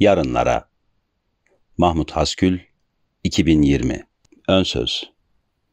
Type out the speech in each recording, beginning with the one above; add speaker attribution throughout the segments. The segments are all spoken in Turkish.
Speaker 1: Yarınlara Mahmut Haskül 2020 Ön Söz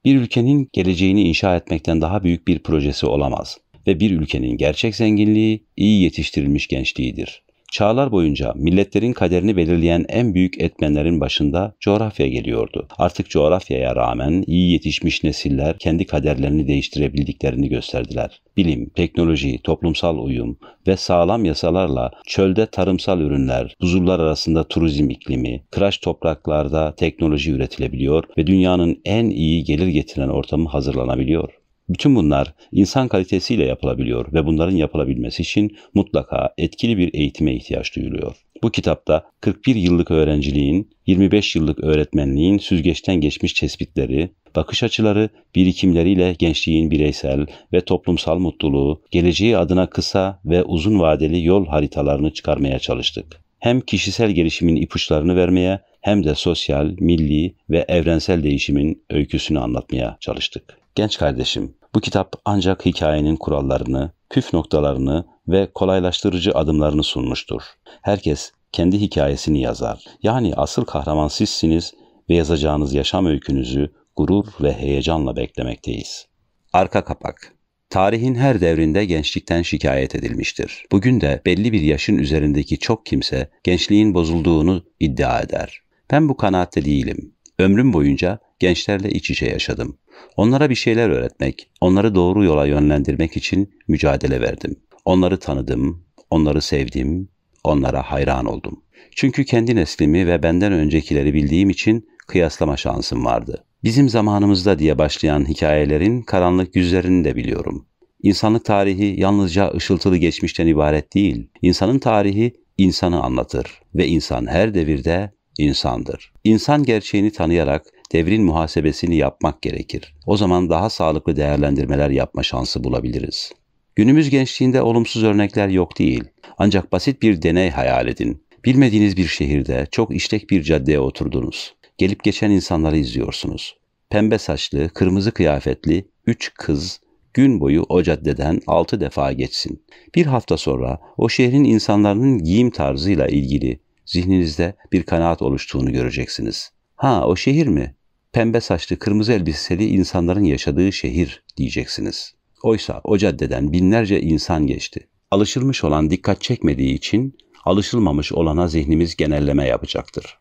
Speaker 1: Bir ülkenin geleceğini inşa etmekten daha büyük bir projesi olamaz ve bir ülkenin gerçek zenginliği iyi yetiştirilmiş gençliğidir. Çağlar boyunca milletlerin kaderini belirleyen en büyük etmenlerin başında coğrafya geliyordu. Artık coğrafyaya rağmen iyi yetişmiş nesiller kendi kaderlerini değiştirebildiklerini gösterdiler. Bilim, teknoloji, toplumsal uyum ve sağlam yasalarla çölde tarımsal ürünler, buzullar arasında turizm iklimi, kıraç topraklarda teknoloji üretilebiliyor ve dünyanın en iyi gelir getiren ortamı hazırlanabiliyor. Bütün bunlar insan kalitesiyle yapılabiliyor ve bunların yapılabilmesi için mutlaka etkili bir eğitime ihtiyaç duyuluyor. Bu kitapta 41 yıllık öğrenciliğin, 25 yıllık öğretmenliğin süzgeçten geçmiş tespitleri, bakış açıları, birikimleriyle gençliğin bireysel ve toplumsal mutluluğu, geleceği adına kısa ve uzun vadeli yol haritalarını çıkarmaya çalıştık. Hem kişisel gelişimin ipuçlarını vermeye hem de sosyal, milli ve evrensel değişimin öyküsünü anlatmaya çalıştık. Genç kardeşim, bu kitap ancak hikayenin kurallarını, püf noktalarını ve kolaylaştırıcı adımlarını sunmuştur. Herkes kendi hikayesini yazar. Yani asıl kahraman sizsiniz ve yazacağınız yaşam öykünüzü gurur ve heyecanla beklemekteyiz. Arka kapak Tarihin her devrinde gençlikten şikayet edilmiştir. Bugün de belli bir yaşın üzerindeki çok kimse gençliğin bozulduğunu iddia eder. Ben bu kanaatte değilim. Ömrüm boyunca gençlerle iç içe yaşadım. Onlara bir şeyler öğretmek, onları doğru yola yönlendirmek için mücadele verdim. Onları tanıdım, onları sevdim, onlara hayran oldum. Çünkü kendi neslimi ve benden öncekileri bildiğim için kıyaslama şansım vardı. Bizim zamanımızda diye başlayan hikayelerin karanlık yüzlerini de biliyorum. İnsanlık tarihi yalnızca ışıltılı geçmişten ibaret değil. İnsanın tarihi insanı anlatır ve insan her devirde insandır. İnsan gerçeğini tanıyarak devrin muhasebesini yapmak gerekir. O zaman daha sağlıklı değerlendirmeler yapma şansı bulabiliriz. Günümüz gençliğinde olumsuz örnekler yok değil. Ancak basit bir deney hayal edin. Bilmediğiniz bir şehirde çok işlek bir caddeye oturdunuz. Gelip geçen insanları izliyorsunuz. Pembe saçlı, kırmızı kıyafetli üç kız gün boyu o caddeden altı defa geçsin. Bir hafta sonra o şehrin insanların giyim tarzıyla ilgili zihninizde bir kanaat oluştuğunu göreceksiniz. Ha o şehir mi? Pembe saçlı, kırmızı elbiseli insanların yaşadığı şehir diyeceksiniz. Oysa o caddeden binlerce insan geçti. Alışılmış olan dikkat çekmediği için alışılmamış olana zihnimiz genelleme yapacaktır.